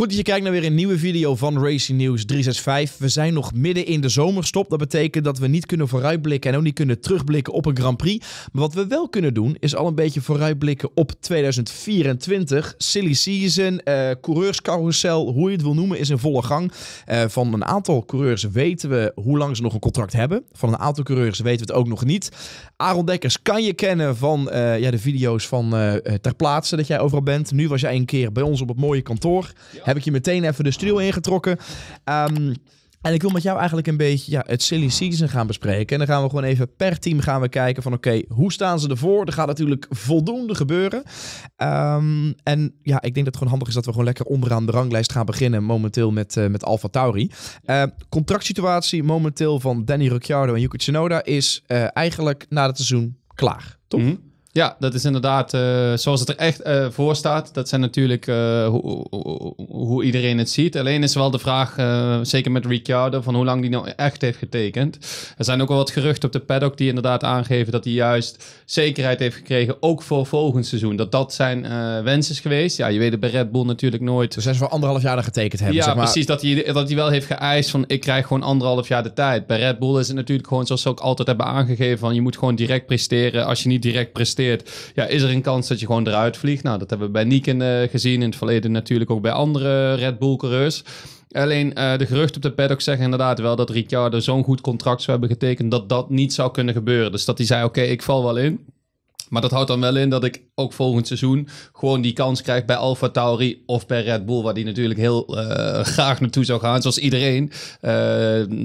Goed dat je kijkt naar weer een nieuwe video van Racing News 365. We zijn nog midden in de zomerstop. Dat betekent dat we niet kunnen vooruitblikken en ook niet kunnen terugblikken op een Grand Prix. Maar wat we wel kunnen doen is al een beetje vooruitblikken op 2024. Silly season, uh, coureurscarousel, hoe je het wil noemen, is in volle gang. Eh, van een aantal coureurs weten we hoe lang ze nog een contract hebben. Van een aantal coureurs weten we het ook nog niet. Aaron Dekkers kan je kennen van eh, ja, de video's van ter plaatse dat jij overal bent. Nu was jij een keer bij ons op het mooie kantoor heb ik je meteen even de studio ingetrokken. Ehm, en ik wil met jou eigenlijk een beetje ja, het silly season gaan bespreken. En dan gaan we gewoon even per team gaan we kijken van oké, hoe staan ze ervoor? Er gaat natuurlijk voldoende gebeuren. Ehm, en ja, ik denk dat het gewoon handig is dat we gewoon lekker onderaan de ranglijst gaan beginnen. Momenteel met, eh, met Alfa Tauri. Ehm, contractsituatie momenteel van Danny Ricciardo en Yuki Tsunoda is eh, eigenlijk na het seizoen klaar, toch? Mhm. Ja, dat is inderdaad eh, zoals het er echt eh, voor staat. Dat zijn natuurlijk eh, hoe, hoe, iedereen het ziet. Alleen is wel de vraag, zeker met Ricciardo, van hoe lang die nou echt heeft getekend. Er zijn ook wel wat geruchten op de paddock die inderdaad aangeven dat hij juist zekerheid heeft gekregen, ook voor volgend seizoen. Dat dat zijn wensen geweest. Ja, je weet het bij Red Bull natuurlijk nooit. Dus zijn ze anderhalf jaar getekend hebben. Ja, zeg maar. precies. Dat hij, dat hij wel heeft geëist van ik krijg gewoon anderhalf jaar de tijd. Bij Red Bull is het natuurlijk gewoon zoals ze ook altijd hebben aangegeven van je moet gewoon direct presteren. Als je niet direct presteert ja, is er een kans dat je gewoon eruit vliegt. Nou, dat hebben we bij Nieken eh, gezien, in het verleden natuurlijk ook bij andere Red Bull-coureurs. Alleen eh, de geruchten op de paddock zeggen inderdaad wel dat Ricciardo zo'n goed contract zou hebben getekend dat dat niet zou kunnen gebeuren. Dus dat hij zei: Oké, ik val wel in. Maar dat houdt dan wel in dat ik ook volgend seizoen gewoon die kans krijg bij Alfa Tauri of bij Red Bull, waar die natuurlijk heel eh, graag naartoe zou gaan, zoals iedereen.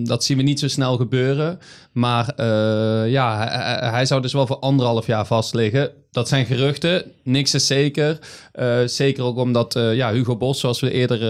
dat zien we niet zo snel gebeuren. Maar eh, ja, hij, zou dus wel voor anderhalf jaar vast liggen. Dat zijn geruchten, niks is zeker. Eh, zeker ook omdat eh, ja, Hugo Bos, zoals we eerder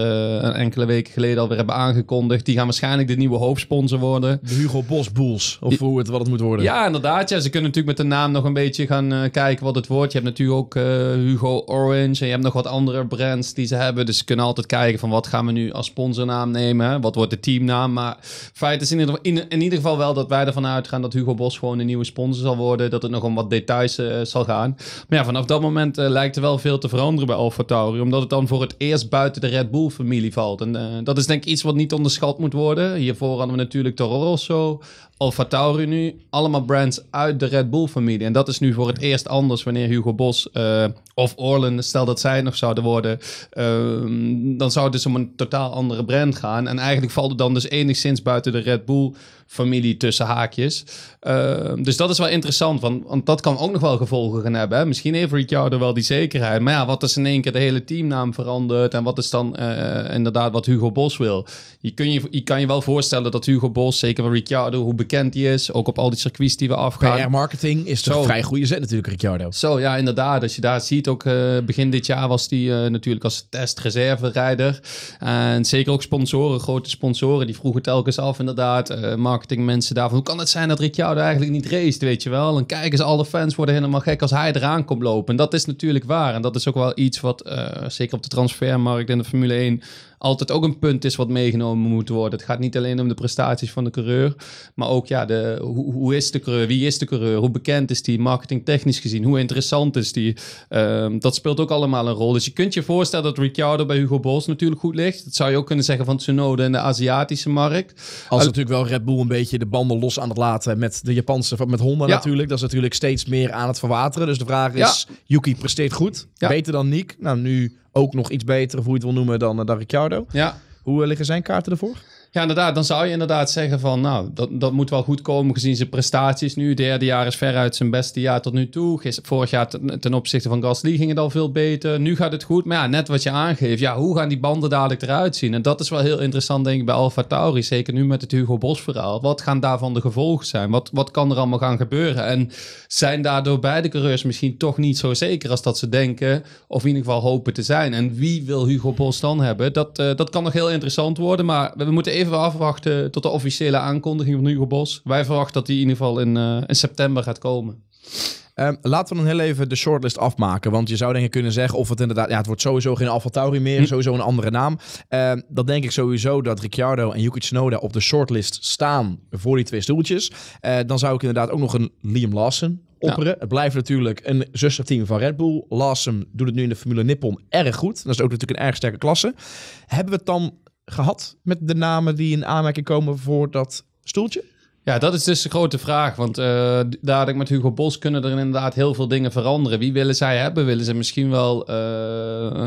enkele weken geleden alweer hebben aangekondigd, die gaan waarschijnlijk de nieuwe hoofdsponsor worden. De Hugo Bos Bulls, of hoe het, wat het moet worden. Ja, inderdaad. Ja. Ze kunnen natuurlijk met de naam nog een beetje gaan kijken wat het wordt. Je hebt natuurlijk ook Hugo Orange en je hebt nog wat andere brands die ze hebben. Dus ze kunnen altijd kijken van wat gaan we nu als sponsornaam nemen. Wat wordt de teamnaam? Maar feit is in ieder, in ieder geval wel dat wij ervan ervan uitgaan dat Hugo Bos gewoon een nieuwe sponsor zal worden. Dat het nog om wat details eh, zal gaan. Maar ja, vanaf dat moment eh, lijkt er wel veel te veranderen bij Alfa Tauri. Omdat het dan voor het eerst buiten de Red Bull-familie valt. En eh, dat is denk ik iets wat niet onderschat moet worden. Hiervoor hadden we natuurlijk Toro Rosso, Alfa Tauri nu. Allemaal brands uit de Red Bull-familie. En dat is nu voor het eerst anders wanneer Hugo Bos of Orlen, stel dat zij nog zouden worden. Ehm, dan zou het dus om een totaal andere brand gaan. En eigenlijk valt het dan dus enigszins buiten de Red Bull familie tussen haakjes. Ehm, dus dat is wel interessant, want, want, dat kan ook nog wel gevolgen gaan hebben. Hè? Misschien heeft Ricciardo wel die zekerheid. Maar ja, wat is in één keer de hele teamnaam veranderd? En wat is dan eh, inderdaad wat Hugo Bos wil? Je, kun je, je kan je wel voorstellen dat Hugo Bos, zeker van Ricciardo, hoe bekend hij is. Ook op al die circuits die we afgaan. PR-marketing is toch Zo. vrij goede zet natuurlijk, Ricciardo. Zo, ja, inderdaad. Als je daar ziet, ook eh, begin dit jaar was hij eh, natuurlijk als testreserverijder. En zeker ook sponsoren, grote sponsoren, die vroegen telkens af inderdaad marketingmensen daarvan. Hoe kan het zijn dat Ricciardo eigenlijk niet race, weet je wel? En kijk eens, alle fans worden helemaal gek als hij eraan komt lopen. En dat is natuurlijk waar. En dat is ook wel iets wat eh, zeker op de transfermarkt en de Formule 1 altijd ook een punt is wat meegenomen moet worden. Het gaat niet alleen om de prestaties van de coureur, maar ook ja, de, hoe, hoe is de coureur, wie is de coureur, hoe bekend is die, marketingtechnisch gezien, hoe interessant is die. Ehm, dat speelt ook allemaal een rol. Dus je kunt je voorstellen dat Ricciardo bij Hugo Boss natuurlijk goed ligt. Dat zou je ook kunnen zeggen van Tsunoda en de Aziatische markt. Als natuurlijk wel Red Bull een beetje de banden los aan het laten met de Japanse, met Honda natuurlijk. Dat is natuurlijk steeds meer aan het verwateren. Dus de vraag is, Yuki presteert goed, beter dan Nick. Nou, nu ook nog iets beter, hoe je het wil noemen, dan, eh, dan Ricciardo. Ja. Hoe eh, liggen zijn kaarten ervoor? Ja, inderdaad. Dan zou je inderdaad zeggen van, nou, dat, dat moet wel goed komen gezien zijn prestaties nu. Derde jaar is veruit zijn beste jaar tot nu toe. vorig jaar ten, opzichte van Gasly ging het al veel beter. Nu gaat het goed. Maar ja, net wat je aangeeft. Ja, hoe gaan die banden dadelijk eruit zien? En dat is wel heel interessant, denk ik, bij Alfa Tauri. Zeker nu met het Hugo Bos verhaal. Wat gaan daarvan de gevolgen zijn? Wat, wat kan er allemaal gaan gebeuren? En zijn daardoor beide coureurs misschien toch niet zo zeker als dat ze denken. Of in ieder geval hopen te zijn. En wie wil Hugo Bos dan hebben? Dat, eh, dat kan nog heel interessant worden. Maar we moeten even even afwachten tot de officiële aankondiging van Hugo Bos. Wij verwachten dat die in ieder geval in, eh, in september gaat komen. Um, laten we dan heel even de shortlist afmaken. Want je zou denk ik kunnen zeggen of het inderdaad... Ja, het wordt sowieso geen Alfa Tauri meer. Hm. Sowieso een andere naam. Um, dan denk ik sowieso dat Ricciardo en Yuki Tsunoda op de shortlist staan voor die twee stoeltjes. Eh, dan zou ik inderdaad ook nog een Liam Lawson opperen. Het blijft natuurlijk een zusterteam van Red Bull. Lawson doet het nu in de Formule Nippon erg goed. Dat is ook natuurlijk een erg sterke klasse. Hebben we het dan gehad met de namen die in aanmerking komen voor dat stoeltje? Ja, dat is dus de grote vraag. Want uh, dadelijk met Hugo Bos kunnen er inderdaad heel veel dingen veranderen. Wie willen zij hebben? Willen ze misschien wel eh,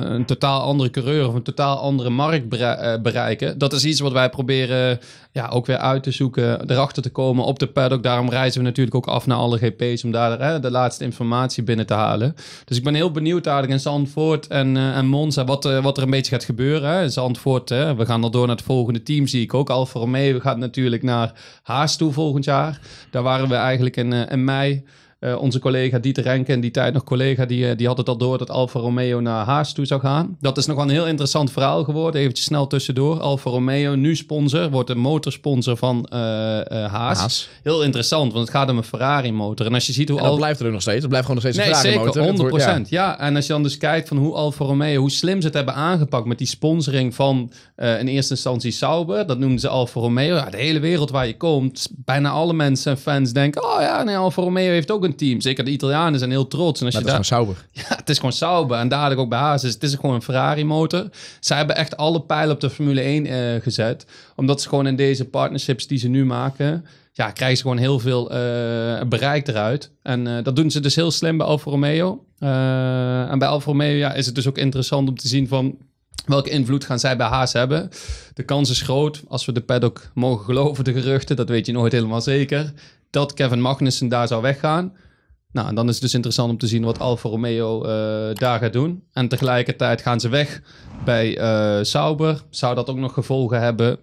een totaal andere coureur of een totaal andere markt eh, bereiken? Dat is iets wat wij proberen ja, ook weer uit te zoeken, erachter te komen op de paddock. Daarom reizen we natuurlijk ook af naar alle GP's om daar hè, de laatste informatie binnen te halen. Dus ik ben heel benieuwd eigenlijk in Zandvoort en, eh, en Monza wat, eh, wat er een beetje gaat gebeuren. Hè. In Zandvoort, hè, we gaan dan door naar het volgende team, zie ik ook. Alfa we gaat natuurlijk naar Haas toe volgend jaar. Daar waren we eigenlijk in, eh, in mei. Eh, onze collega Dieter Renke, en die tijd nog collega, die, eh, die had het al door dat Alfa Romeo naar Haas toe zou gaan. Dat is nog wel een heel interessant verhaal geworden. Even snel tussendoor. Alfa Romeo, nu sponsor, wordt de motorsponsor van uh, uh, Haas. Heel interessant, want het gaat om een Ferrari motor. En als je ziet hoe. Al... blijft er nog steeds. Het blijft gewoon nog steeds een Ferrari motor. Zeker, 100 procent. Ja. ja. en als je dan dus kijkt van hoe Alfa Romeo, hoe slim ze het hebben aangepakt met die sponsoring van in eerste instantie Sauber. Dat noemden ze Alfa Romeo. Ja, de hele wereld waar je komt, bijna alle mensen en fans denken: oh ja, Alfa Romeo heeft ook een team. Zeker de Italianen zijn heel trots. En als je dat is gewoon sauber. Ja, het is gewoon sauber. En dadelijk ook bij Haas. het is gewoon een Ferrari-motor. Zij hebben echt alle pijlen op de Formule 1 eh, gezet. Omdat ze gewoon in deze partnerships die ze nu maken... Ja, krijgen ze gewoon heel veel uh, bereik eruit. En eh, dat doen ze dus heel slim bij Alfa Romeo. en bij Alfa Romeo ja, is het dus ook interessant om te zien van... Welke invloed gaan zij bij Haas hebben? De kans is groot, als we de paddock mogen geloven, de geruchten, dat weet je nooit helemaal zeker dat Kevin Magnussen daar zou weggaan. Nou, en dan is het dus interessant om te zien wat Alfa Romeo eh, daar gaat doen. En tegelijkertijd gaan ze weg bij uh, Sauber. Zou dat ook nog gevolgen hebben?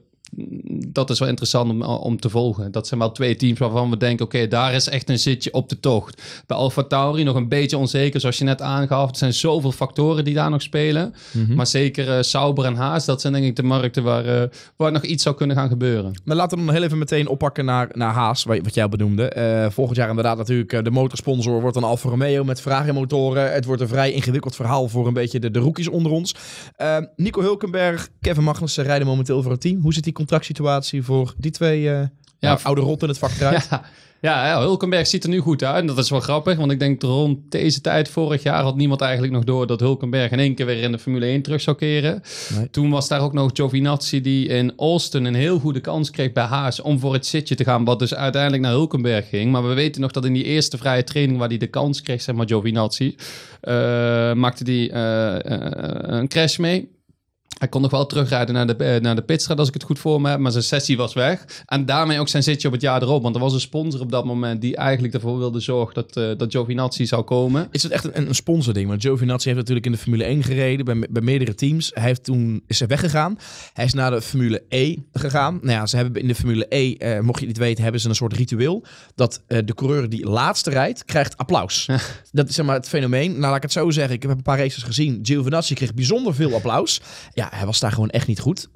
dat is wel interessant om, om te volgen. Dat zijn wel twee teams waarvan we denken: oké, daar is echt een zitje op de tocht. Bij Alfa Tauri nog een beetje onzeker, zoals je net aangaf. Er zijn zoveel factoren die daar nog spelen. Mhm. Maar zeker eh, Sauber en Haas, dat zijn denk ik de markten waar, eh, waar nog iets zou kunnen gaan gebeuren. Maar laten we dan heel even meteen oppakken naar, naar Haas, wat jij benoemde. Eh, volgend jaar inderdaad natuurlijk de motorsponsor wordt dan Alfa Romeo met Ferrari-motoren. Het wordt een vrij ingewikkeld verhaal voor een beetje de, de rookies onder ons. Nico Hulkenberg, Kevin Magnussen rijden momenteel voor het team. Hoe zit die contractsituatie voor die twee eh, nou, oude rot in het vak krijgt. Ja, ja, Hulkenberg ziet er nu goed uit. En dat is wel grappig, want ik denk rond deze tijd vorig jaar had niemand eigenlijk nog door dat Hulkenberg in één keer weer in de Formule 1 terug zou keren. Toen was daar ook nog Giovinazzi die in Austin een heel goede kans kreeg bij Haas om voor het zitje te gaan, wat dus uiteindelijk naar Hulkenberg ging. Maar we weten nog dat in die eerste vrije training waar hij de kans kreeg, zeg maar Giovinazzi, eh, maakte hij eh, een crash mee. Hij kon nog wel terugrijden naar de, eh, naar de pitstraat, als ik het goed voor me heb. Maar zijn sessie was weg. En daarmee ook zijn zitje op het jaar erop. Want er was een sponsor op dat moment die eigenlijk ervoor wilde zorgen dat, uh, dat Giovinazzi zou komen. Is het echt een, een sponsording? Want Giovinazzi heeft natuurlijk in de Formule 1 gereden bij, bij meerdere teams. Hij heeft toen, is hij weggegaan. Hij is naar de Formule E gegaan. Nou ja, ze hebben in de Formule E, eh, mocht je niet weten, hebben ze een soort ritueel. Dat de coureur die laatste rijdt, krijgt applaus. dat is zeg maar het fenomeen. Nou, laat ik het zo zeggen. Ik heb een paar races gezien. Giovinazzi kreeg bijzonder veel applaus. Ja, hij was daar gewoon echt niet goed.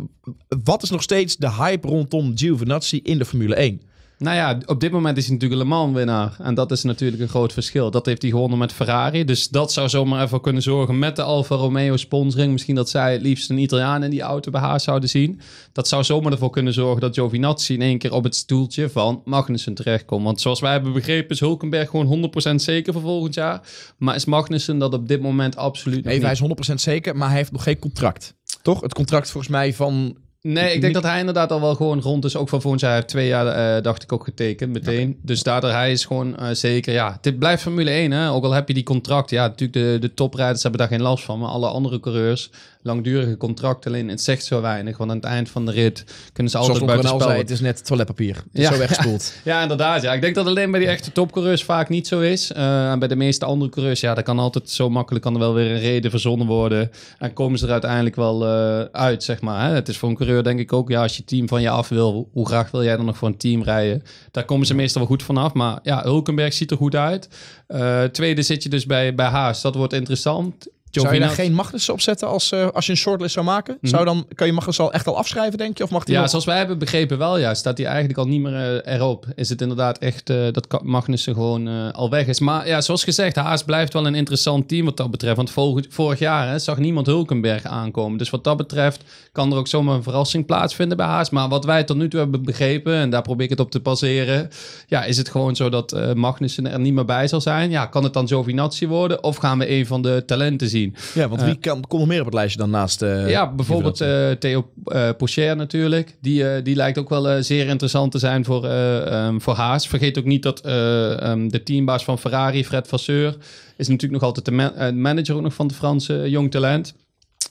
Wat is nog steeds de hype rondom Giovinazzi in de Formule 1? Nou ja, op dit moment is hij natuurlijk Le Mans winnaar. En dat is natuurlijk een groot verschil. Dat heeft hij gewonnen met Ferrari. Dus dat zou zomaar even kunnen zorgen met de Alfa Romeo sponsoring. Misschien dat zij het liefst een Italiaan in die auto bij haar zouden zien. Dat zou zomaar ervoor kunnen zorgen dat Giovinazzi in één keer op het stoeltje van Magnussen terechtkomt. Want zoals wij hebben begrepen is Hulkenberg gewoon 100% zeker voor volgend jaar. Maar is Magnussen dat op dit moment absoluut Nee, niet. hij is 100% zeker, maar hij heeft nog geen contract. Toch? Het contract volgens mij van Nee, ik denk dat hij inderdaad al wel gewoon rond is. Ook van volgens Hij heeft twee jaar, eh, dacht ik, ook getekend meteen. Dus daardoor hij is gewoon eh, zeker... Ja, dit blijft Formule 1, hè. Ook al heb je die contract. Ja, natuurlijk, de, de toprijders hebben daar geen last van. Maar alle andere coureurs langdurige contract. Alleen het zegt zo weinig. Want aan het eind van de rit kunnen ze altijd buiten spel. het is net toiletpapier. Het is ja. zo weggespoeld. ja, inderdaad. Ja. Ik denk dat alleen bij die echte topcoureurs vaak niet zo is. Eh, en bij de meeste andere coureurs, ja, dat kan altijd zo makkelijk kan er wel weer een reden verzonnen worden. En komen ze er uiteindelijk wel eh, uit, zeg maar. Hè? Het is voor een coureur denk ik ook, ja, als je team van je af wil, hoe graag wil jij dan nog voor een team rijden? Daar komen ze meestal wel goed vanaf. Maar ja, Hulkenberg ziet er goed uit. Eh, tweede zit je dus bij, bij Haas. Dat wordt interessant. Zou je daar geen Magnussen op zetten als, eh, als je een shortlist zou maken? Mhm. Zou dan, kan je Magnussen al echt al afschrijven, denk je? Of mag die ja, zoals wij hebben begrepen wel, ja. Staat hij eigenlijk al niet meer eh, erop. Is het inderdaad echt eh, dat Magnussen gewoon al weg is. Maar ja, zoals gezegd, Haas blijft wel een interessant team wat dat betreft. Want vorig, vorig jaar hè, zag niemand Hulkenberg aankomen. Dus wat dat betreft kan er ook zomaar een verrassing plaatsvinden bij Haas. Maar wat wij tot nu toe hebben begrepen, en daar probeer ik het op te passeren... Ja, is het gewoon zo dat Magnussen er niet meer bij zal zijn? Ja, kan het dan Giovinazzi worden? Of gaan we een van de talenten zien? Ja, want wie eh, kan, komt nog meer op het lijstje dan naast... Eh, ja, bijvoorbeeld eh, Theo Pocher natuurlijk. Die, die lijkt ook wel zeer interessant te zijn voor, ehm, voor Haas. Vergeet ook niet dat ehm, de teambaas van Ferrari, Fred Vasseur... is natuurlijk nog altijd de manager ook nog van de Franse jong talent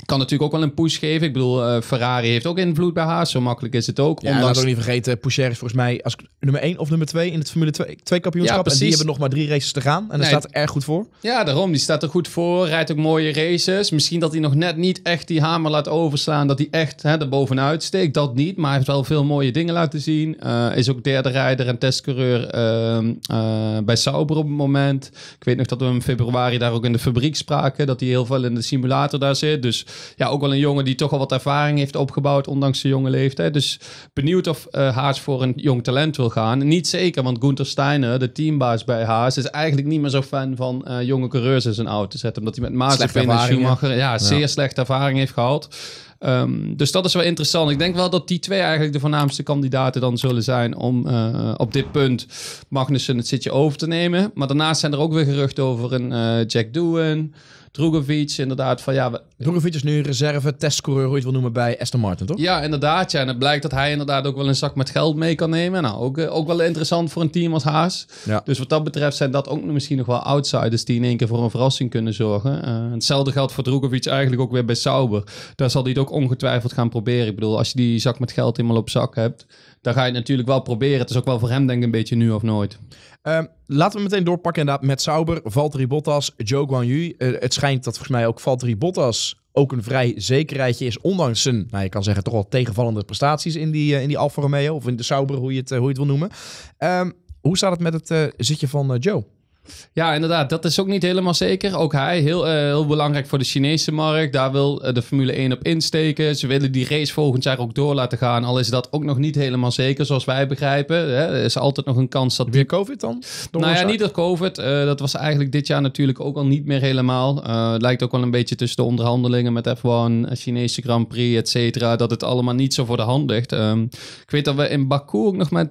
kan natuurlijk ook wel een push geven. Ik bedoel, eh, Ferrari heeft ook invloed bij Haas. Zo makkelijk is het ook. Ja, Ondanks... ook niet vergeten, Poucher is volgens mij als nummer 1 of nummer 2 in het Formule 2, 2 kampioenschap. Ja, en die hebben nog maar drie races te gaan. En daar staat er erg goed voor. Ja, daarom. Die staat er goed voor. Rijdt ook mooie races. Misschien dat hij nog net niet echt die hamer laat overslaan. Dat hij echt hè, bovenuit steekt. Dat niet. Maar hij heeft wel veel mooie dingen laten zien. Eh, is ook derde rijder en testcoureur ehm, eh, bij Sauber op het moment. Ik weet nog dat we hem in februari daar ook in de fabriek spraken. Dat hij heel veel in de simulator daar zit. Dus ja, ook wel een jongen die toch al wat ervaring heeft opgebouwd, ondanks zijn jonge leeftijd. Dus benieuwd of uh, Haas voor een jong talent wil gaan. Niet zeker, want Gunther Steiner, de teambaas bij Haas, is eigenlijk niet meer zo fan van eh, jonge coureurs in zijn auto te zetten. Omdat hij met Mazepin en Schumacher ja, zeer slechte ervaring heeft gehad. Ehm, dus dat is wel interessant. Ik denk wel dat die twee eigenlijk de voornaamste kandidaten dan zullen zijn om eh, op dit punt Magnussen het zitje over te nemen. Maar daarnaast zijn er ook weer geruchten over een Jack Doohan. Drogovic, inderdaad. Van, ja, we... is nu reserve, testcoureur, hoe je het wil noemen, bij Aston Martin, toch? Ja, inderdaad. Ja. En het blijkt dat hij inderdaad ook wel een zak met geld mee kan nemen. Nou, ook, eh, ook wel interessant voor een team als Haas. Ja. Dus wat dat betreft zijn dat ook misschien nog wel outsiders die in één keer voor een verrassing kunnen zorgen. Eh, hetzelfde geldt voor Drogovic eigenlijk ook weer bij Sauber. Daar zal hij het ook ongetwijfeld gaan proberen. Ik bedoel, als je die zak met geld helemaal op zak hebt, dan ga je het natuurlijk wel proberen. Het is ook wel voor hem denk ik een beetje nu of nooit. Ehm, laten we meteen doorpakken inderdaad met Sauber, Valtteri Bottas, Joe Guanyu. Uh, eh, het schijnt dat volgens mij ook Valtteri Bottas ook een vrij zekerheidje is, ondanks zijn, nou je kan zeggen, toch wel tegenvallende prestaties in die, eh, in die Alfa Romeo of in de Sauber, hoe je het, eh, hoe je het wil noemen. Ehm, hoe staat het met het zitje van Joe? Ja, inderdaad. Dat is ook niet helemaal zeker. Ook hij, heel, eh, heel belangrijk voor de Chinese markt. Daar wil eh, de Formule 1 op insteken. Ze willen die race volgend jaar ook door laten gaan. Al is dat ook nog niet helemaal zeker, zoals wij begrijpen. Hè. Er is altijd nog een kans dat... Weer COVID dan? nou ja, niet door COVID. Eh, dat was eigenlijk dit jaar natuurlijk ook al niet meer helemaal. het lijkt ook wel een beetje tussen de onderhandelingen met F1, Chinese Grand Prix, et cetera... dat het allemaal niet zo voor de hand ligt. Ehm, ik weet dat we in Baku ook nog met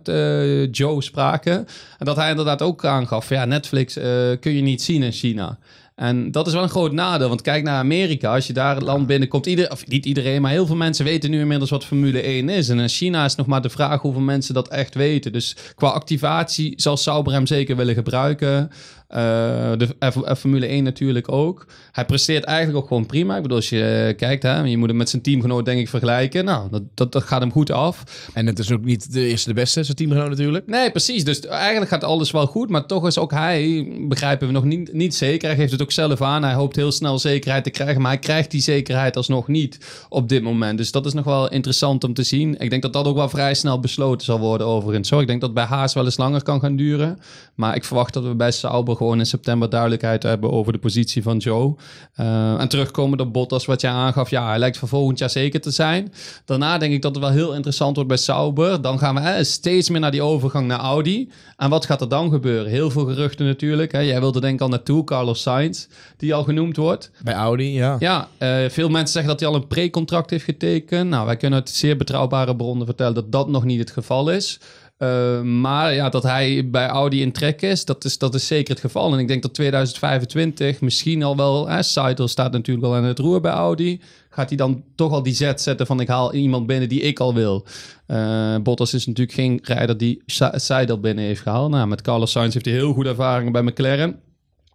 Joe spraken. En dat hij inderdaad ook aangaf, ja, Netflix eh, kun je niet zien in China. En dat is wel een groot nadeel. Want kijk naar Amerika. Als je daar het land binnenkomt, ieder, of niet iedereen, maar heel veel mensen weten nu inmiddels wat Formule 1 is. En in China is nog maar de vraag hoeveel mensen dat echt weten. Dus qua activatie zal Sauber hem zeker willen gebruiken. Eh, de F Formule 1 natuurlijk ook. Hij presteert eigenlijk ook gewoon prima. Ik bedoel, als je eh, kijkt, hè, je moet hem met zijn teamgenoot denk ik vergelijken. Nou, dat, dat, gaat hem goed af. En het is ook niet de eerste de beste, zijn teamgenoot natuurlijk. Nee, precies. Dus eigenlijk gaat alles wel goed. Maar toch is ook hij, begrijpen we nog niet, niet zeker. Hij geeft het ook zelf aan. Hij hoopt heel snel zekerheid te krijgen. Maar hij krijgt die zekerheid alsnog niet op dit moment. Dus dat is nog wel interessant om te zien. Ik denk dat dat ook wel vrij snel besloten zal worden overigens. Zo, ik denk dat bij Haas wel eens langer kan gaan duren. Maar ik verwacht dat we bij Sauber gewoon in september duidelijkheid hebben over de positie van Joe. Eh, en terugkomen op Bottas, wat jij aangaf. Ja, hij lijkt voor volgend jaar zeker te zijn. Daarna denk ik dat het wel heel interessant wordt bij Sauber. Dan gaan we eh, steeds meer naar die overgang naar Audi. En wat gaat er dan gebeuren? Heel veel geruchten natuurlijk. Hè. Jij wilde denk ik al naartoe, Carlos Sainz, die al genoemd wordt. Bij Audi, ja. Ja, eh, veel mensen zeggen dat hij al een pre-contract heeft getekend. Nou, wij kunnen uit zeer betrouwbare bronnen vertellen dat dat nog niet het geval is. Eh, maar ja, dat hij bij Audi in trek is dat, is, dat is zeker het geval. En ik denk dat 2025 misschien al wel... Eh, Seidel staat natuurlijk al aan het roer bij Audi. Gaat hij dan toch al die zet zetten van ik haal iemand binnen die ik al wil? Uh, Bottas is natuurlijk geen rijder die Seidel binnen heeft gehaald. Nou, met Carlos Sainz heeft hij heel goede ervaringen bij McLaren.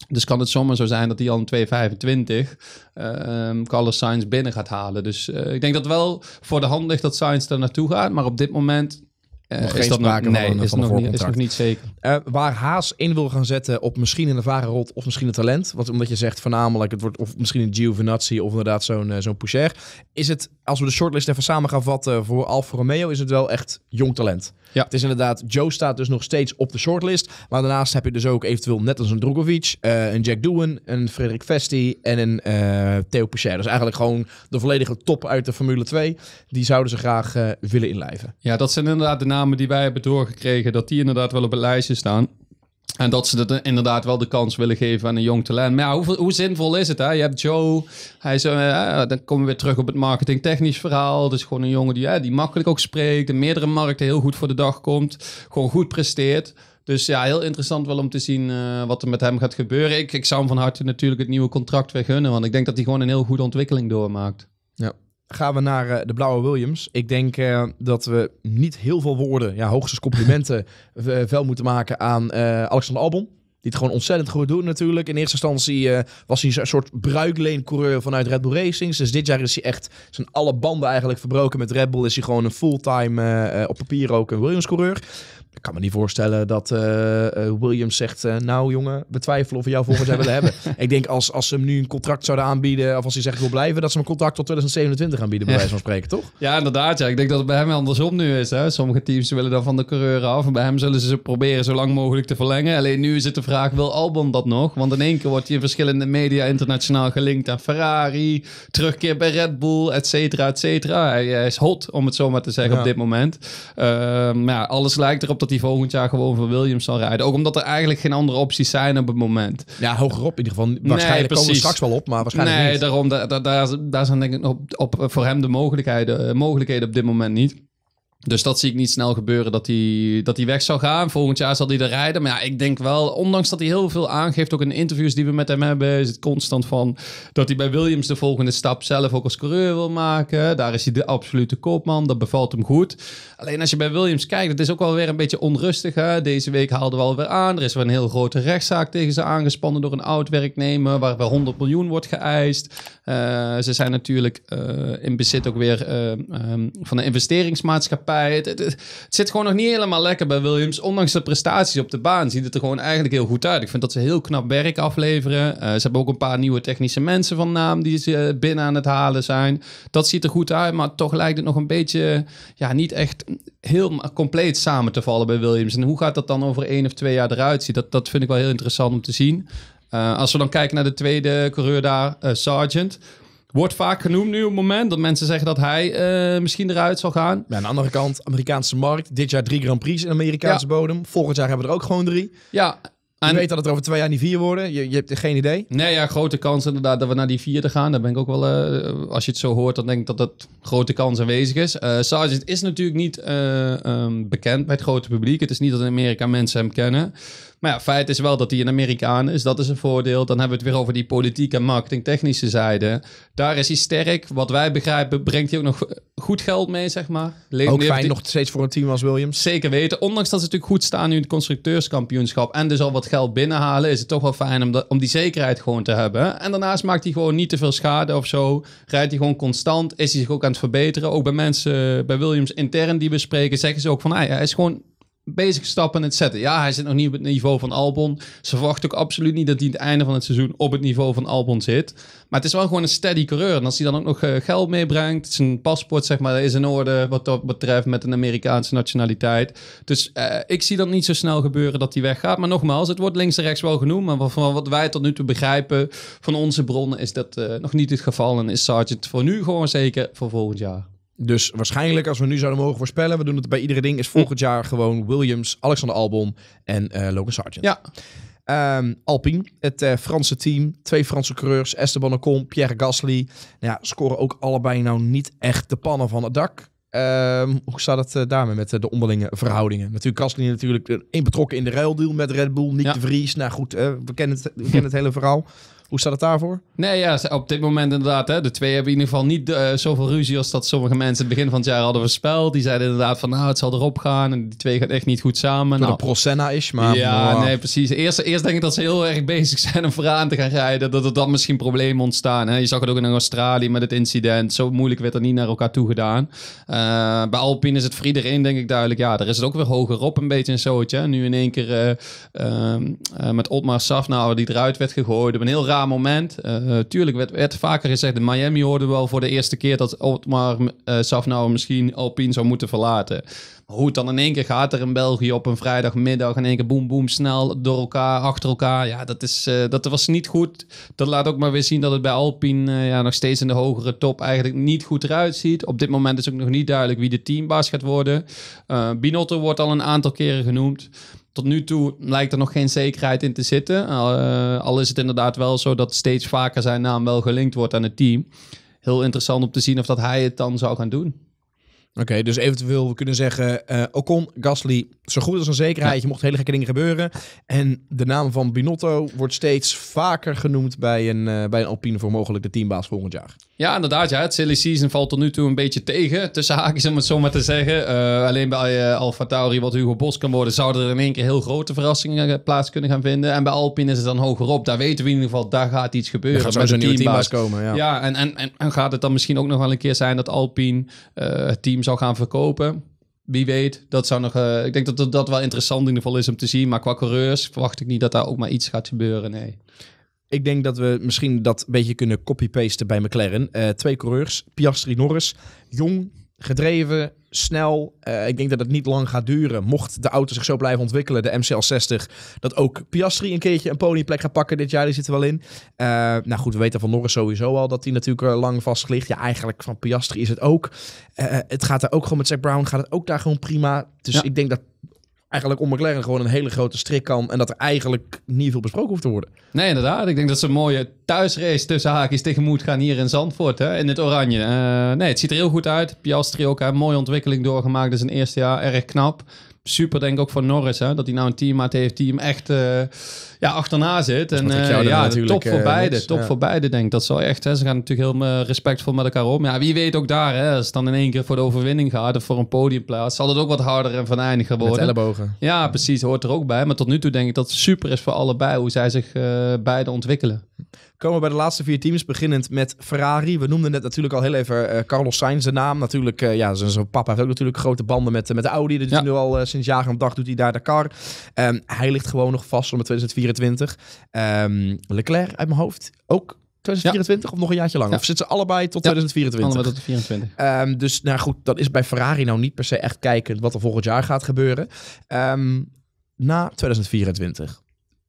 Dus kan het zomaar zo zijn dat hij al in 2025 ehm, Carlos Sainz binnen gaat halen. Dus eh, ik denk dat wel voor de hand ligt dat Sainz daar naartoe gaat. Maar op dit moment eh, is dat nog, nee, is, van nog niet, is nog niet zeker. Eh, waar Haas in wil gaan zetten op misschien een ervaren rot of misschien een talent. want omdat je zegt voornamelijk, het wordt of misschien een Giovinazzi of inderdaad zo'n uh, Is het, als we de shortlist even samen gaan vatten voor Alfa Romeo, is het wel echt jong talent. Ja. Het is inderdaad, Joe staat dus nog steeds op de shortlist. Maar daarnaast heb je dus ook eventueel net als een Drogovic, eh, een Jack Doohan, een Frederik Vesti en een eh, Theo Pochet. Dus eigenlijk gewoon de volledige top uit de Formule 2. Die zouden ze graag eh, willen inlijven. Ja, dat zijn inderdaad de namen die wij hebben doorgekregen. Dat die inderdaad wel op het lijstje staan. En dat ze dat eh, inderdaad wel de kans willen geven aan een jong talent. Maar ja, hoe, hoe zinvol is het? Hè? Je hebt Joe, hij is, eh, eh, dan komen we weer terug op het marketingtechnisch verhaal. Dus gewoon een jongen die, uh, die makkelijk ook spreekt, in meerdere markten heel goed voor de dag komt, gewoon goed presteert. Dus ja, heel interessant wel om te zien wat er met hem gaat gebeuren. Ik, ik zou hem van harte natuurlijk het nieuwe contract weer gunnen, want ik denk dat hij gewoon een heel goede ontwikkeling doormaakt. Ja, gaan we naar eh, de Blauwe Williams. Ik denk eh, dat we niet heel veel woorden, ja, hoogstens complimenten, eh, vel moeten maken aan Alexander Albon. Die het gewoon ontzettend goed doet natuurlijk. In eerste instantie was hij een soort bruikleencoureur vanuit Red Bull Racing. Dus dit jaar is hij echt zijn alle banden eigenlijk verbroken met Red Bull. Is hij gewoon een fulltime, op papier ook, een Williams coureur. Ik kan me niet voorstellen dat eh, eh, Williams zegt: eh, Nou, jongen, we twijfelen of we jou volgens willen hebben. Ik denk als, als ze hem nu een contract zouden aanbieden, of als hij zegt: wil blijven, dat ze mijn contract tot 2027 aanbieden, bij wijze van spreken, toch? Ja, inderdaad. Ja. Ik denk dat het bij hem andersom nu is. Hè? Sommige teams willen dan van de coureur af. En bij hem zullen ze ze proberen zo lang mogelijk te verlengen. Alleen nu is het de vraag: wil Albon dat nog? Want in één keer wordt hij in verschillende media internationaal gelinkt aan Ferrari, terugkeer bij Red Bull, et cetera, et cetera. Hij, is hot, om het zo maar te zeggen, op dit moment. Ehm, maar ja, alles lijkt erop dat hij volgend jaar gewoon voor Williams zal rijden. Ook omdat er eigenlijk geen andere opties zijn op het moment. Ja, hogerop in ieder geval. Waarschijnlijk komen we straks wel op, maar waarschijnlijk nee, niet. Nee, daarom, daar, daar, daar zijn denk ik op, op, voor hem de mogelijkheden, eh, mogelijkheden op dit moment niet. Dus dat zie ik niet snel gebeuren dat hij, dat hij weg zou gaan. Volgend jaar zal hij er rijden. Maar ja, ik denk wel, ondanks dat hij heel veel aangeeft, ook in interviews die we met hem hebben, is het constant van dat hij bij Williams de volgende stap zelf ook als coureur wil maken. Daar is hij de absolute koopman. Dat bevalt hem goed. Alleen als je bij Williams kijkt, het is ook wel weer een beetje onrustig. Hè? Deze week haalden we alweer aan. Er is weer een heel grote rechtszaak tegen ze aangespannen door een oud werknemer, waarbij 100 miljoen wordt geëist. Eh, ze zijn natuurlijk eh, in bezit ook weer eh, ehm, van een investeringsmaatschappij het, zit gewoon nog niet helemaal lekker bij Williams. Ondanks de prestaties op de baan ziet het er gewoon eigenlijk heel goed uit. Ik vind dat ze heel knap werk afleveren. Eh, ze hebben ook een paar nieuwe technische mensen van naam die ze binnen aan het halen zijn. Dat ziet er goed uit, maar toch lijkt het nog een beetje ja, niet echt heel compleet samen te vallen bij Williams. En hoe gaat dat dan over één of twee jaar eruit zien? Dat, dat vind ik wel heel interessant om te zien. Eh, als we dan kijken naar de tweede coureur daar, eh, Sergeant. Wordt vaak genoemd nu op het moment dat mensen zeggen dat hij eh, misschien eruit zal gaan. Maar aan de andere kant, Amerikaanse markt. Dit jaar drie Grand Prix in Amerikaanse bodem. Volgend jaar hebben we er ook gewoon drie. Ja. En... Je weet dat het er over twee jaar niet vier worden. Je, je hebt geen idee. Nee, ja, grote kans inderdaad dat we naar die te gaan. Daar ben ik ook wel... Eh, als je het zo hoort, dan denk ik dat dat grote kans aanwezig is. Uh, Sargent is natuurlijk niet ehm, bekend bij het grote publiek. Het is niet dat in Amerika mensen hem kennen. Maar ja, feit is wel dat hij een Amerikaan is. Dat is een voordeel. Dan hebben we het weer over die politieke en marketingtechnische zijde. Daar is hij sterk. Wat wij begrijpen, brengt hij ook nog goed geld mee, zeg maar. Leef ook fijn die... nog steeds voor een team als Williams. Zeker weten. Ondanks dat ze natuurlijk goed staan nu in het constructeurskampioenschap... en dus al wat geld binnenhalen... is het toch wel fijn om, om die zekerheid gewoon te hebben. En daarnaast maakt hij gewoon niet te veel schade of zo. Rijdt hij gewoon constant. Is hij zich ook aan het verbeteren. Ook bij mensen, bij Williams intern die we spreken... zeggen ze ook van... Ah, hij is gewoon bezig stappen in het zetten. Ja, hij zit nog niet op het niveau van Albon. Ze verwachten ook absoluut niet dat hij het einde van het seizoen op het niveau van Albon zit. Maar het is wel gewoon een steady coureur. En als hij dan ook nog eh, geld meebrengt, zijn paspoort zeg maar, is in orde wat dat betreft met een Amerikaanse nationaliteit. Dus eh, ik zie dat niet zo snel gebeuren dat hij weggaat. Maar nogmaals, het wordt links en rechts wel genoemd. Maar van wat wij tot nu toe begrijpen van onze bronnen is dat eh, nog niet het geval. En is Sargent voor nu gewoon zeker voor volgend jaar. Dus waarschijnlijk, als we nu zouden mogen voorspellen, we doen het bij iedere ding, is volgend mm. jaar gewoon Williams, Alexander Albon en eh, Logan Sargent. Ja. Um, Alpine, het eh, Franse team. Twee Franse coureurs, Esteban Ocon, Pierre Gasly. Nou ja, scoren ook allebei nou niet echt de pannen van het dak. Ehm, hoe staat het eh, daarmee met de onderlinge verhoudingen? Natuurlijk, Gasly natuurlijk één betrokken in de ruildeal met Red Bull. Nick de Vries, nou goed, we, kennen het, we kennen het hele verhaal. Hoe staat het daarvoor? Nee, ja, op dit moment inderdaad. Hè, de twee hebben in ieder geval niet eh, zoveel ruzie als dat sommige mensen het begin van het jaar hadden voorspeld. Die zeiden inderdaad van, nou, het zal erop gaan. En die twee gaan echt niet goed samen. Door nou, is, maar... Ja, nee, precies. Eerst, eerst denk ik dat ze heel erg bezig zijn om vooraan te gaan rijden. Dat er dan misschien problemen ontstaan. Hè. Je zag het ook in Australië met het incident. Zo moeilijk werd er niet naar elkaar toe gedaan. Eh, bij Alpine is het voor iedereen, denk ik, duidelijk. Ja, daar is het ook weer hogerop een beetje een zootje. Nu in één keer uh, met Otmar Safnauer die eruit werd gegooid. Ik een heel raar moment. Uh, tuurlijk werd, vaker gezegd, De Miami hoorde wel voor de eerste keer dat Otmar uh, Safnauer misschien Alpine zou moeten verlaten. Maar hoe het dan in één keer gaat er in België op een vrijdagmiddag in één keer boem boem snel door elkaar, achter elkaar. Ja, dat, is, eh, dat was niet goed. Dat laat ook maar weer zien dat het bij Alpine ja, nog steeds in de hogere top eigenlijk niet goed eruit ziet. Op dit moment is ook nog niet duidelijk wie de teambaas gaat worden. Binotto wordt al een aantal keren genoemd tot nu toe lijkt er nog geen zekerheid in te zitten. Eh, al is het inderdaad wel zo dat steeds vaker zijn naam wel gelinkt wordt aan het team. Heel interessant om te zien of dat hij het dan zou gaan doen. Oké, dus eventueel we kunnen zeggen uh, Ocon, Gasly, zo goed als een zekerheid. Je mocht hele gekke dingen gebeuren. En de naam van Binotto wordt steeds vaker genoemd bij een, eh, bij een Alpine voor mogelijk de teambaas volgend jaar. Ja, inderdaad. Ja. Het silly season valt tot nu toe een beetje tegen. Tussen haakjes, om het zo maar te zeggen. Eh, alleen bij uh, eh, Alfa Tauri, wat Hugo Bos kan worden, zouden er in één keer heel grote verrassingen eh, plaats kunnen gaan vinden. En bij Alpine is het dan hogerop. Daar weten we in ieder geval, daar gaat iets gebeuren. Er gaat met een nieuwe teambaas komen. Ja, en, en, en, gaat het dan misschien ook nog wel een keer zijn dat Alpine het team zou gaan verkopen? Wie weet, dat zou nog. ik denk dat, dat, dat wel interessant in ieder geval is om te zien. Maar qua coureurs verwacht ik niet dat daar ook maar iets gaat gebeuren. Nee. Ik denk dat we misschien dat een beetje kunnen copy-pasten bij McLaren. Eh, twee coureurs, Piastri Norris. Jong, gedreven, snel. Eh, ik denk dat het niet lang gaat duren. Mocht de auto zich zo blijven ontwikkelen, de MCL60, dat ook Piastri een keertje een ponyplek gaat pakken dit jaar. Die zit er wel in. Eh, nou goed, we weten van Norris sowieso al dat hij natuurlijk lang vast ligt. Ja, eigenlijk van Piastri is het ook. het gaat daar ook gewoon met Zack Brown, gaat het ook daar gewoon prima. Dus ik denk dat eigenlijk om McLaren gewoon een hele grote strik kan. En dat er eigenlijk niet veel besproken hoeft te worden. Nee, inderdaad. Ik denk dat ze een mooie thuisrace tussen haakjes tegemoet gaan hier in Zandvoort. Hè? In het oranje. Eh, nee, het ziet er heel goed uit. Piastri ook. Een mooie ontwikkeling doorgemaakt. Dus een eerste jaar erg knap super, denk ik, ook voor Norris. Hè? Dat hij nou een teammaat heeft die hem echt eh, ja, achterna zit. En uh, ja, top voor eh, beide. top voor beide, denk ik. Dat zal echt, hè? ze gaan natuurlijk heel respectvol met elkaar om. Ja, wie weet ook daar, hè? als het dan in één keer voor de overwinning gaat of voor een podiumplaats, zal het ook wat harder en vaneindiger worden. Met ellebogen. Ja, ja, precies, hoort er ook bij. Maar tot nu toe denk ik dat het super is voor allebei hoe zij zich beide ontwikkelen. Komen we bij de laatste vier teams, beginnend met Ferrari. We noemden net natuurlijk al heel even eh, Carlos Sainz de naam. Natuurlijk, eh, ja, zijn papa heeft ook natuurlijk grote banden met, eh, met de Audi. Dat doet nu al sinds jaren op dag doet hij daar de car. Ehm, hij ligt gewoon nog vast om 2024. Um, Leclerc uit mijn hoofd, ook 2024 of nog een jaartje langer. Of zitten ze allebei tot 2024? Allebei tot 2024. Um, ehm, dus nou goed, dat is bij Ferrari nou niet per se echt kijken wat er volgend jaar gaat gebeuren. Ehm, na 2024,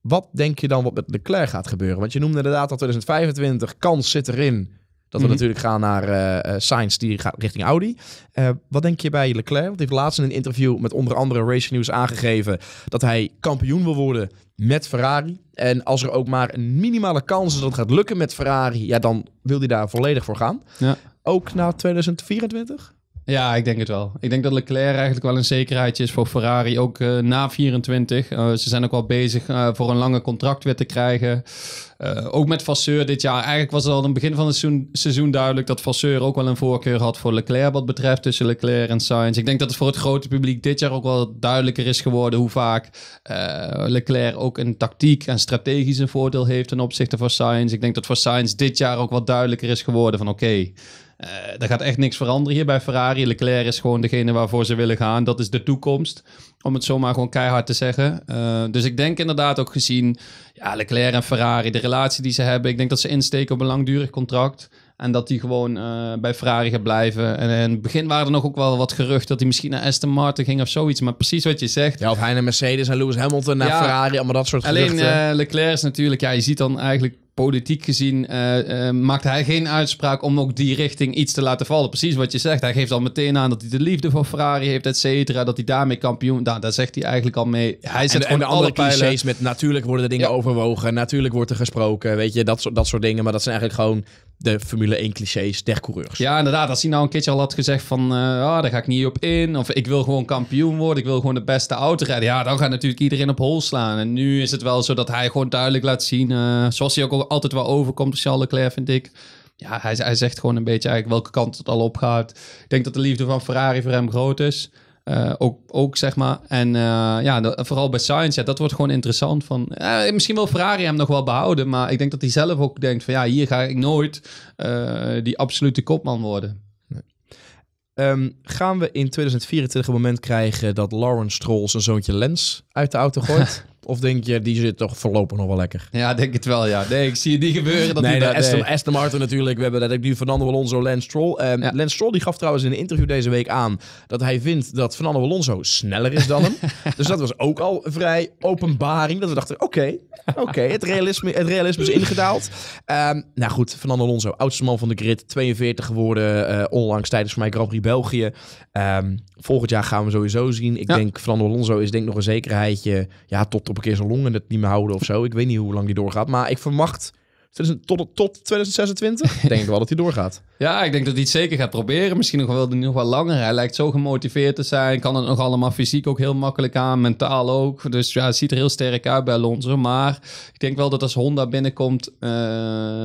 wat denk je dan wat met Leclerc gaat gebeuren? Want je noemde inderdaad al 2025, kans zit erin dat we mhm. natuurlijk gaan naar uh, Sainz, die gaat richting Audi. Eh, wat denk je bij Leclerc? Want hij heeft laatst in een interview met onder andere Racing News aangegeven dat hij kampioen wil worden met Ferrari. En als er ook maar een minimale kans is dat het gaat lukken met Ferrari, ja, dan wil hij daar volledig voor gaan. Ja. Ook na 2024? Ja, ik denk het wel. Ik denk dat Leclerc eigenlijk wel een zekerheidje is voor Ferrari, ook eh, na 24. Eh, ze zijn ook wel bezig eh, voor een lange contract weer te krijgen. ook met Vasseur dit jaar. Eigenlijk was het al aan het begin van het seizoen, seizoen, duidelijk dat Vasseur ook wel een voorkeur had voor Leclerc wat betreft tussen Leclerc en Sainz. Ik denk dat het voor het grote publiek dit jaar ook wel duidelijker is geworden hoe vaak Leclerc ook een tactiek en strategisch een voordeel heeft ten opzichte van Sainz. Ik denk dat voor Sainz dit jaar ook wat duidelijker is geworden van oké, uh, er gaat echt niks veranderen hier bij Ferrari. Leclerc is gewoon degene waarvoor ze willen gaan. Dat is de toekomst, om het zomaar gewoon keihard te zeggen. Eh, dus ik denk inderdaad ook gezien ja, Leclerc en Ferrari, de relatie die ze hebben. Ik denk dat ze insteken op een langdurig contract. En dat die gewoon eh, bij Ferrari gaat blijven. En in het begin waren er nog ook wel wat geruchten dat hij misschien naar Aston Martin ging of zoiets. Maar precies wat je zegt. Ja, of hij naar Mercedes en Lewis Hamilton naar Ferrari, allemaal dat soort geruchten. Alleen Leclerc is natuurlijk, ja, je ziet dan eigenlijk politiek gezien uh, eh, eh, maakt hij geen uitspraak om ook die richting iets te laten vallen. Precies wat je zegt. Hij geeft al meteen aan dat hij de liefde voor Ferrari heeft, et cetera. Dat hij daarmee kampioen... Nou, daar zegt hij eigenlijk al mee. Hij zet en, de andere clichés met natuurlijk worden de dingen overwogen. Natuurlijk wordt er gesproken. Weet je, dat, soort, dat soort dingen. Maar dat zijn eigenlijk gewoon de Formule 1 clichés der coureurs. Ja, inderdaad. Als hij nou een keertje al had gezegd van... Eh, ah, daar ga ik niet op in. Of ik wil gewoon kampioen worden. Ik wil gewoon de beste auto rijden. Ja, dan gaat natuurlijk iedereen op hol slaan. En nu is het wel zo dat hij gewoon duidelijk laat zien... zoals hij ook al altijd wel overkomt. Dus Charles Leclerc vind ik. Ja, hij, hij zegt gewoon een beetje eigenlijk welke kant het al op gaat. Ik denk dat de liefde van Ferrari voor hem groot is. Eh, ook, ook, zeg maar. En eh, ja, vooral bij Science, dat wordt gewoon interessant. Van, eh, misschien wil Ferrari hem nog wel behouden, maar ik denk dat hij zelf ook denkt van ja, hier ga ik nooit die absolute kopman worden. Ehm, gaan we in 2024 een moment krijgen dat Lawrence Stroll zijn zoontje Lens uit de auto gooit? Of denk je, die zit toch voorlopig nog wel lekker? Ja, denk het wel, ja. Nee, ik zie die gebeuren. Dat nee, Aston, Martin natuurlijk. We hebben dat ik nu Fernando Alonso, Lance Stroll. Um, Lance Stroll die gaf trouwens in een interview deze week aan... dat hij vindt dat Fernando Alonso sneller is dan hem. dus dat was ook al vrij openbaring. Dat we dachten, oké, oké, het, realisme, het realisme is ingedaald. Ehm, nou goed, Fernando Alonso, oudste man van de grid. 42 geworden uh, onlangs tijdens mijn Grand Prix België. Ehm, volgend jaar gaan we sowieso zien. Ik denk Fernando Alonso is denk nog een zekerheidje... ja, tot de op een keer zijn longen het niet meer houden of zo. Ik weet niet hoe lang die doorgaat. Maar ik verwacht tot, tot 2026? denk ik wel dat hij doorgaat. Ja, ik denk dat hij het zeker gaat proberen. Misschien nog wel, nog wel langer. Hij lijkt zo gemotiveerd te zijn. Kan het nog allemaal fysiek ook heel makkelijk aan. Mentaal ook. Dus ja, het ziet er heel sterk uit bij Alonso. Maar ik denk wel dat als Honda binnenkomt eh,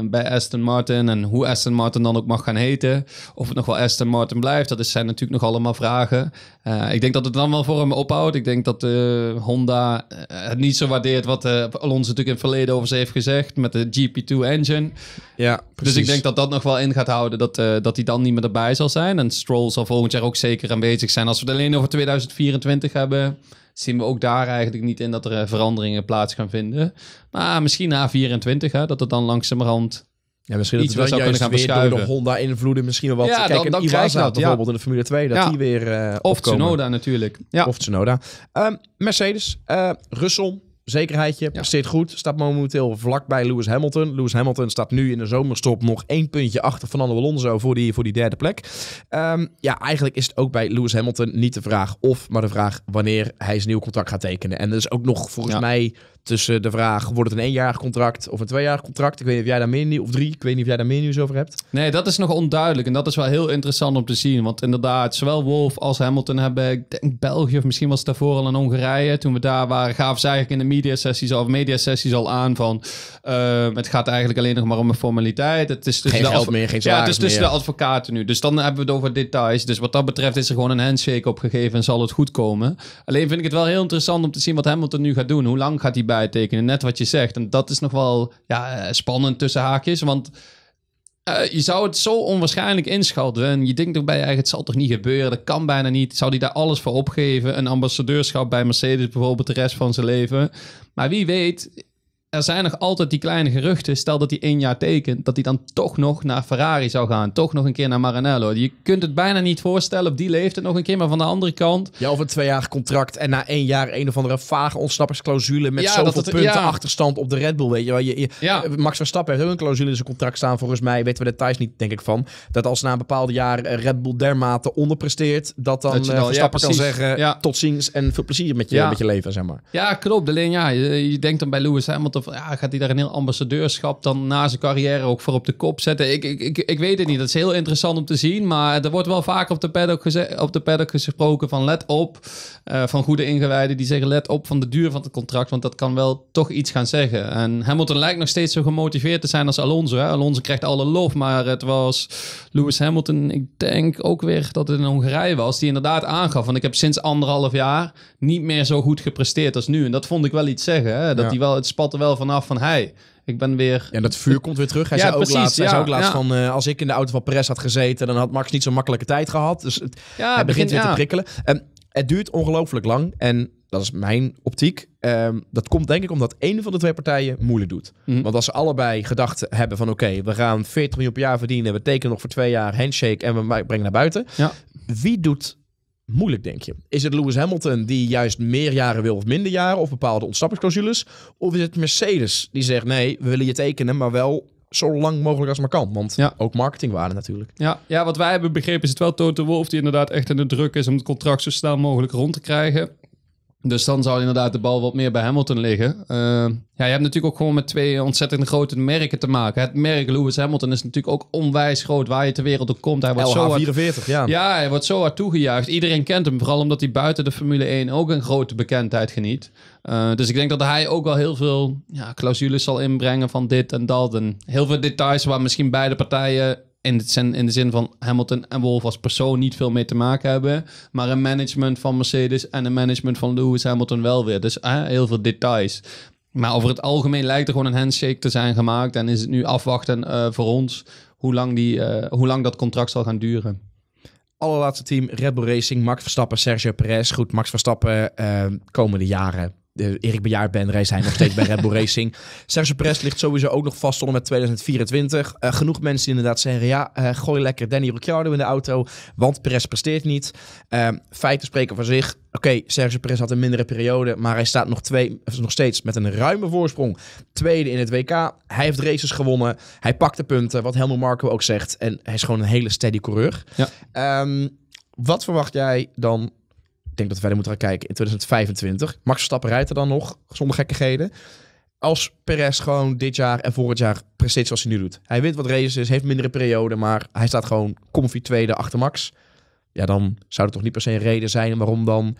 bij Aston Martin... en hoe Aston Martin dan ook mag gaan heten... of het nog wel Aston Martin blijft... dat zijn natuurlijk nog allemaal vragen. Eh, ik denk dat het dan wel voor hem ophoudt. Ik denk dat eh, Honda het niet zo waardeert... wat Alonso natuurlijk in het verleden over ze heeft gezegd... met de GP2 Engine. Ja, Dus ik denk dat dat nog wel in gaat houden, dat, eh, dat hij dan niet meer erbij zal zijn. En Stroll zal volgend jaar ook zeker aanwezig zijn. Als we het alleen over 2024 hebben, zien we ook daar eigenlijk niet in dat er eh, veranderingen plaats gaan vinden. Maar misschien na 24, hè, dat het dan langzamerhand... Ja, misschien iets dat we dan juist gaan weer door de Honda-invloeden misschien wel wat... Ja, Kijk, Iwasa bijvoorbeeld in de Formule 2, dat die weer eh, Of opkomen. Tsunoda natuurlijk. Ja. Of Tsunoda. Um, Mercedes, uh, Russell, zekerheidje. Ja. goed. Staat momenteel vlak bij Lewis Hamilton. Lewis Hamilton staat nu in de zomerstop nog één puntje achter Fernando Alonso voor die, voor die derde plek. Ehm, ja, eigenlijk is het ook bij Lewis Hamilton niet de vraag of, maar de vraag wanneer hij zijn nieuw contract gaat tekenen. En dat is ook nog volgens mij tussen de vraag: wordt het een eenjarig contract of een tweejarig contract? Ik weet niet of jij daar meer nieuws of drie. Ik weet niet of jij daar meer nieuws over hebt. Nee, dat is nog onduidelijk. En dat is wel heel interessant om te zien. Want inderdaad, zowel Wolf als Hamilton hebben, ik denk België of misschien was het daarvoor al in Hongarije. Toen we daar waren, gaven ze eigenlijk in de mediasessies al, of mediasessies al aan van: eh, het gaat eigenlijk alleen nog maar om een formaliteit. Het is geen de meer, geen Ja, is tussen de advocaten nu. Dus dan hebben we het over details. Dus wat dat betreft is er gewoon een handshake opgegeven en zal het goed komen. Alleen vind ik het wel heel interessant om te zien wat Hamilton nu gaat doen. Hoe lang gaat hij bij Net wat je zegt. En dat is nog wel ja, eh, spannend tussen haakjes. Want eh, je zou het zo onwaarschijnlijk inschatten. En je denkt toch bij eigen, het zal toch niet gebeuren? Dat kan bijna niet. Zou die daar alles voor opgeven? Een ambassadeurschap bij Mercedes bijvoorbeeld de rest van zijn leven? Maar wie weet, er zijn nog altijd die kleine geruchten. Stel dat hij één jaar tekent, dat hij dan toch nog naar Ferrari zou gaan. Toch nog een keer naar Maranello. Je kunt het bijna niet voorstellen op die leeftijd nog een keer. Maar van de andere kant... Ja, of een tweejarig contract en na één jaar een of andere vage ontsnappingsclausule... met zoveel punten achterstand op de Red Bull, weet je Max Verstappen heeft ook een clausule in zijn contract staan. Volgens mij weten we details niet, denk ik, van. Dat als na een bepaald jaar Red Bull dermate onderpresteert... dat dan, dat eh, Verstappen kan zeggen tot ziens en veel plezier met je, met je leven, zeg maar. Ja, klopt. Alleen ja, je, je denkt dan bij Lewis Hamilton gaat hij daar een heel ambassadeurschap dan na zijn carrière ook voor op de kop zetten? Ik, ik, ik, ik weet het niet. Dat is heel interessant om te zien. Maar er wordt wel vaak op de paddock, op de paddock gesproken van let op. Eh, van goede ingewijden die zeggen let op van de duur van het contract. Want dat kan wel toch iets gaan zeggen. En Hamilton lijkt nog steeds zo gemotiveerd te zijn als Alonso. Hè? Alonso krijgt alle lof. Maar het was Lewis Hamilton, ik denk ook weer dat het in Hongarije was. Die inderdaad aangaf. Want ik heb sinds anderhalf jaar niet meer zo goed gepresteerd als nu. En dat vond ik wel iets zeggen. Hè? Dat hij wel, het spatte wel vanaf van, hij ik ben weer... Ja, dat vuur komt weer terug. Hij zei ook laatst, ja, hij zei ook laatst van, eh, als ik in de auto van Perez had gezeten, dan had Max niet zo'n makkelijke tijd gehad. Dus het, hij begint weer te prikkelen. en ehm, het duurt ongelooflijk lang en dat is mijn optiek. Ehm, dat komt denk ik omdat één van de twee partijen moeilijk doet. Mhm. Want als ze allebei gedacht hebben van oké, we gaan 40 miljoen per jaar verdienen, we tekenen nog voor twee jaar handshake en we brengen naar buiten. Ja. Wie doet moeilijk, denk je? Is het Lewis Hamilton die juist meer jaren wil of minder jaren of bepaalde ontsnappingsclausules? Of is het Mercedes die zegt nee, we willen je tekenen, maar wel zo lang mogelijk als maar kan. Want ja. ook marketingwaarde natuurlijk. Ja. ja, wat wij hebben begrepen is het wel Toto Wolf die inderdaad echt in de druk is om het contract zo snel mogelijk rond te krijgen. Dus dan zou inderdaad de bal wat meer bij Hamilton liggen. Eh, ja, je hebt natuurlijk ook gewoon met twee ontzettend grote merken te maken. Het merk Lewis Hamilton is natuurlijk ook onwijs groot waar je ter wereld op komt. Hij wordt zo hard, ja. Ja, hij wordt zo hard toegejuicht. Iedereen kent hem, vooral omdat hij buiten de Formule 1 ook een grote bekendheid geniet. Eh, dus ik denk dat hij ook wel heel veel ja, clausules zal inbrengen van dit en dat. En heel veel details waar misschien beide partijen in, het zin, in de zin van Hamilton en Wolf als persoon niet veel mee te maken hebben. Maar een management van Mercedes en een management van Lewis Hamilton wel weer. Dus eh, heel veel details. Maar over het algemeen lijkt er gewoon een handshake te zijn gemaakt. En is het nu afwachten eh, voor ons hoe lang, die, eh, hoe lang dat contract zal gaan duren allerlaatste team, Red Bull Racing, Max Verstappen, Sergio Perez. Goed, Max Verstappen eh, komende jaren Erik Bejaard ben, race hij nog steeds bij Red Bull Racing. Sergio Perez ligt sowieso ook nog vast zonder met 2024. Eh, genoeg mensen die inderdaad zeggen, ja, eh, gooi lekker Danny Ricciardo in de auto, want Perez presteert niet. Ehm, feiten spreken voor zich. Oké, okay, Sergio Perez had een mindere periode, maar hij staat nog, twee, nog steeds met een ruime voorsprong. Tweede in het WK. Hij heeft races gewonnen. Hij pakt de punten, wat Helmut Marco ook zegt. En hij is gewoon een hele steady coureur. Ja. Ehm, wat verwacht jij dan denk dat we verder moeten gaan kijken in 2025. Max Verstappen rijdt er dan nog, zonder gekkigheden. Als Perez gewoon dit jaar en vorig jaar precies zoals hij nu doet. Hij wint wat races, heeft mindere periode, maar hij staat gewoon comfy tweede achter Max. Ja, dan zou het toch niet per se een reden zijn waarom dan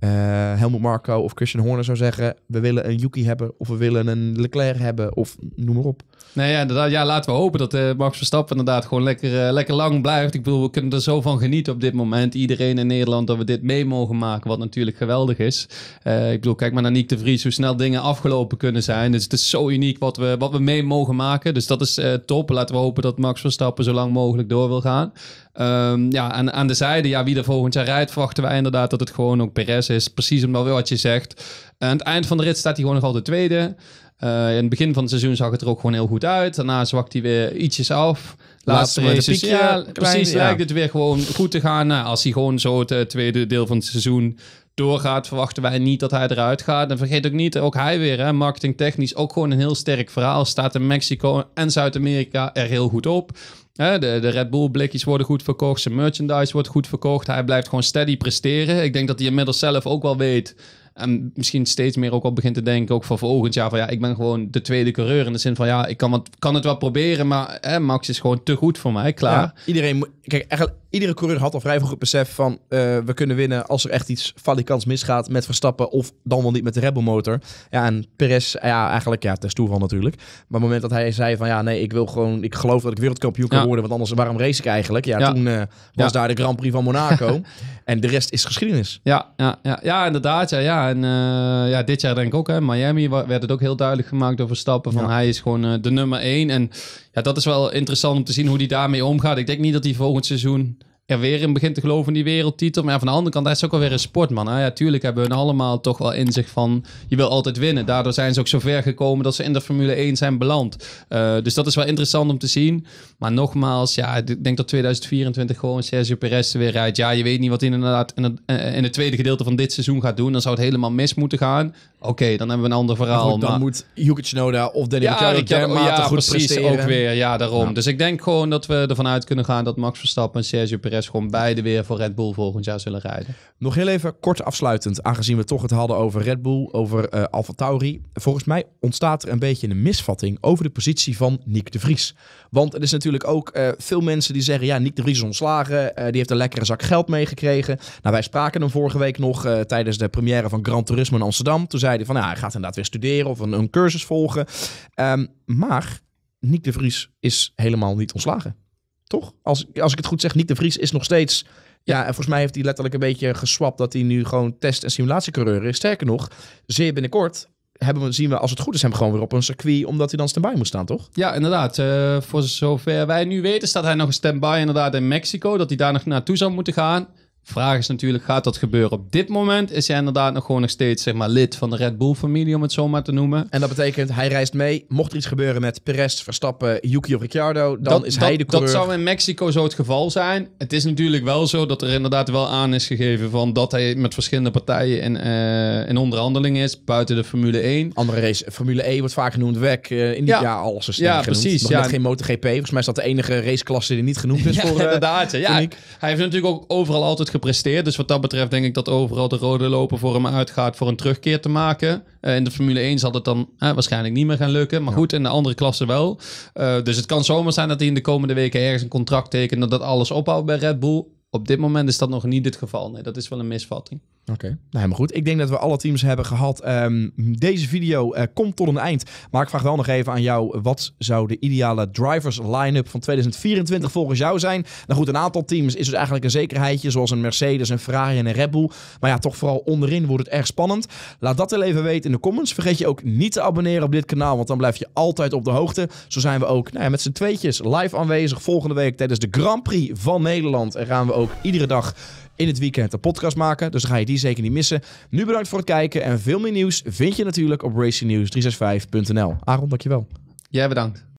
uh, Helmut Marco of Christian Horner zou zeggen: we willen een Yuki hebben of we willen een Leclerc hebben of noem maar op. Nee, ja, Ja, laten we hopen dat eh, Max Verstappen inderdaad gewoon lekker, eh, lekker lang blijft. Ik bedoel, we kunnen er zo van genieten op dit moment. Iedereen in Nederland dat we dit mee mogen maken, wat natuurlijk geweldig is. ik bedoel, kijk maar naar Nick de Vries, hoe snel dingen afgelopen kunnen zijn. Dus het is zo uniek wat we, wat we mee mogen maken. Dus dat is top. Laten we hopen dat Max Verstappen zo lang mogelijk door wil gaan. Ehm, ja, aan, aan de zijde, ja, wie er volgend jaar rijdt, verwachten wij inderdaad dat het gewoon ook Perez is. Precies omdat wat je zegt. Aan het eind van de rit staat hij gewoon nog altijd tweede. Eh, in het begin van het seizoen zag het er ook gewoon heel goed uit. Daarna zwakt hij weer ietsjes af. Laatste, races, ja, precies, ja. lijkt het weer gewoon goed te gaan. Nou, als hij gewoon zo het eh, tweede deel van het seizoen doorgaat, verwachten wij niet dat hij eruit gaat. En vergeet ook niet, ook hij weer, hè, marketingtechnisch ook gewoon een heel sterk verhaal. Staat in Mexico en Zuid-Amerika er heel goed op de, de Red Bull blikjes worden goed verkocht. Zijn merchandise wordt goed verkocht. Hij blijft gewoon steady presteren. Ik denk dat hij inmiddels zelf ook wel weet en misschien steeds meer ook al begint te denken, ook van volgend jaar, van ja, ik ben gewoon de tweede coureur. In de zin van ja, ik kan, wat, kan het wel proberen, maar hè, Max is gewoon te goed voor mij, klaar. Ja, iedereen, kijk, eigenlijk iedere coureur had al vrij vroeg het besef van eh, we kunnen winnen als er echt iets falikants misgaat met Verstappen of dan wel niet met de Rebel motor. Ja, en Perez, ja, eigenlijk ja, stoel toeval natuurlijk. Maar op het moment dat hij zei van ja, nee, ik wil gewoon, ik geloof dat ik wereldkampioen kan worden, want anders waarom race ik eigenlijk? Ja, toen eh, was daar de Grand Prix van Monaco en de rest is geschiedenis. Ja, ja, ja, ja inderdaad. Ja, ja. En eh, ja, dit jaar denk ik ook, hè, Miami werd het ook heel duidelijk gemaakt door Verstappen van hij is gewoon de nummer één en ja, dat is wel interessant om te zien hoe hij daarmee omgaat. Ik denk niet dat hij volgend seizoen er weer in begint te geloven in die wereldtitel. Maar van de andere kant, hij is ook alweer een sportman. Hè? Ja, tuurlijk hebben we hun allemaal toch wel in zich van... je wil altijd winnen. Daardoor zijn ze ook zo ver gekomen dat ze in de Formule 1 zijn beland. Eh, dus dat is wel interessant om te zien. Maar nogmaals, ja, ik denk dat 2024 gewoon Sergio Perez weer rijdt. Ja, je weet niet wat hij inderdaad in het, eh, in het tweede gedeelte van dit seizoen gaat doen. Dan zou het helemaal mis moeten gaan. Oké, dan hebben we een ander verhaal. dan moet Yuki Tsunoda of Daniel, ja, Ricciardo dermate oh, ja, goed precies, ook weer. Ja, daarom. Dus ik denk gewoon dat we ervan uit kunnen gaan... dat Max Verstappen en Sergio Perez gewoon beide weer voor Red Bull volgend jaar zullen rijden. Nog heel even kort afsluitend, aangezien we toch het hadden over Red Bull, over uh, eh, Alfa Tauri. Volgens mij ontstaat er een beetje een misvatting over de positie van Nick de Vries. Want er is natuurlijk ook eh, veel mensen die zeggen... ja, Nick de Vries is ontslagen, eh, die heeft een lekkere zak geld meegekregen. Nou, wij spraken hem vorige week nog tijdens de première van Gran Turismo in Amsterdam. Toen zei van ja, nou, hij gaat inderdaad weer studeren of een, een cursus volgen. Ehm, maar Nick de Vries is helemaal niet ontslagen. Toch? Als, als ik het goed zeg, Nick de Vries is nog steeds... Ja, en volgens mij heeft hij letterlijk een beetje geswapt dat hij nu gewoon test- en simulatiecoureur is. Sterker nog, zeer binnenkort hebben we, zien we als het goed is hem gewoon weer op een circuit, omdat hij dan stand-by moet staan, toch? Ja, inderdaad. Eh, voor zover wij nu weten staat hij nog stand-by inderdaad in Mexico, dat hij daar nog naartoe zou moeten gaan vraag is natuurlijk, gaat dat gebeuren? Op dit moment is hij inderdaad nog gewoon nog steeds zeg maar, lid van de Red Bull-familie, om het zo maar te noemen. En dat betekent, hij reist mee. Mocht er iets gebeuren met Perez, Verstappen, Yuki of Ricciardo, dan is hij de coureur. Dat zou in Mexico zo het geval zijn. Het is natuurlijk wel zo dat er inderdaad wel aan is gegeven van dat hij met verschillende partijen in, uh, in onderhandeling is, buiten de Formule 1. Andere race, Formule E wordt vaak genoemd, WEC, eh, in ja. jaar alles is Ja, genoemd. precies. geen MotoGP. Volgens mij is dat de enige raceklasse die niet genoemd is ja, voor uh, Inderdaad, ja. Hij heeft natuurlijk ook overal altijd gepresteerd. Dus wat dat betreft denk ik dat overal de rode loper voor hem uitgaat voor een terugkeer te maken. Eh, in de Formule 1 zal het dan waarschijnlijk niet meer gaan lukken. Maar goed, in de andere klassen wel. Eh, dus het kan zomaar zijn dat hij in de komende weken ergens een contract tekent. Dat dat alles ophoudt bij Red Bull. Op dit moment is dat nog niet het geval. Nee, dat is wel een misvatting. Oké, nou helemaal goed. Ik denk dat we alle teams hebben gehad. Ehm, deze video eh, komt tot een eind. Maar ik vraag wel nog even aan jou. Wat zou de ideale drivers line-up van 2024 volgens jou zijn? Nou goed, een aantal teams is dus eigenlijk een zekerheidje. Zoals een Mercedes, een Ferrari en een Red Bull. Maar ja, toch vooral onderin wordt het erg spannend. Laat dat heel even weten in de comments. Vergeet je ook niet te abonneren op dit kanaal. Want dan blijf je altijd op de hoogte. Zo zijn we ook nou ja, met z'n tweetjes live aanwezig. Volgende week tijdens de Grand Prix van Nederland. En gaan we ook iedere dag in het weekend een podcast maken. Dus dan ga je die zeker niet missen. Nu bedankt voor het kijken en veel meer nieuws vind je natuurlijk op racingnews365.nl. Aaron, dankjewel. Jij bedankt.